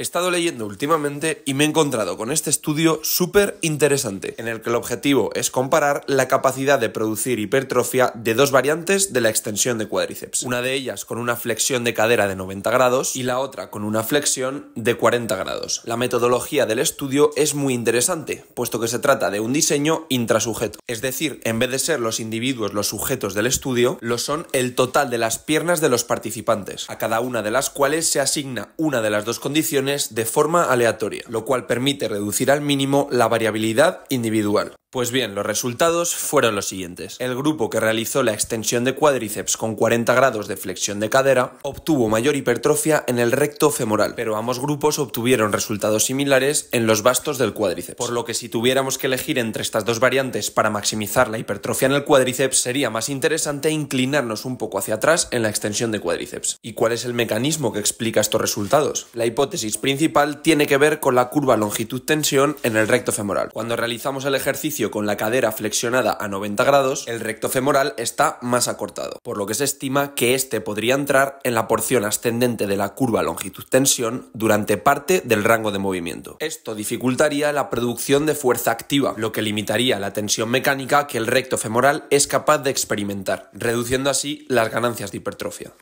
He estado leyendo últimamente y me he encontrado con este estudio súper interesante, en el que el objetivo es comparar la capacidad de producir hipertrofia de dos variantes de la extensión de cuádriceps. Una de ellas con una flexión de cadera de 90 grados y la otra con una flexión de 40 grados. La metodología del estudio es muy interesante, puesto que se trata de un diseño intrasujeto. Es decir, en vez de ser los individuos los sujetos del estudio, lo son el total de las piernas de los participantes, a cada una de las cuales se asigna una de las dos condiciones de forma aleatoria, lo cual permite reducir al mínimo la variabilidad individual. Pues bien, los resultados fueron los siguientes. El grupo que realizó la extensión de cuádriceps con 40 grados de flexión de cadera obtuvo mayor hipertrofia en el recto femoral, pero ambos grupos obtuvieron resultados similares en los bastos del cuádriceps. Por lo que si tuviéramos que elegir entre estas dos variantes para maximizar la hipertrofia en el cuádriceps, sería más interesante inclinarnos un poco hacia atrás en la extensión de cuádriceps. ¿Y cuál es el mecanismo que explica estos resultados? La hipótesis principal tiene que ver con la curva longitud-tensión en el recto femoral. Cuando realizamos el ejercicio con la cadera flexionada a 90 grados, el recto femoral está más acortado, por lo que se estima que este podría entrar en la porción ascendente de la curva longitud-tensión durante parte del rango de movimiento. Esto dificultaría la producción de fuerza activa, lo que limitaría la tensión mecánica que el recto femoral es capaz de experimentar, reduciendo así las ganancias de hipertrofia.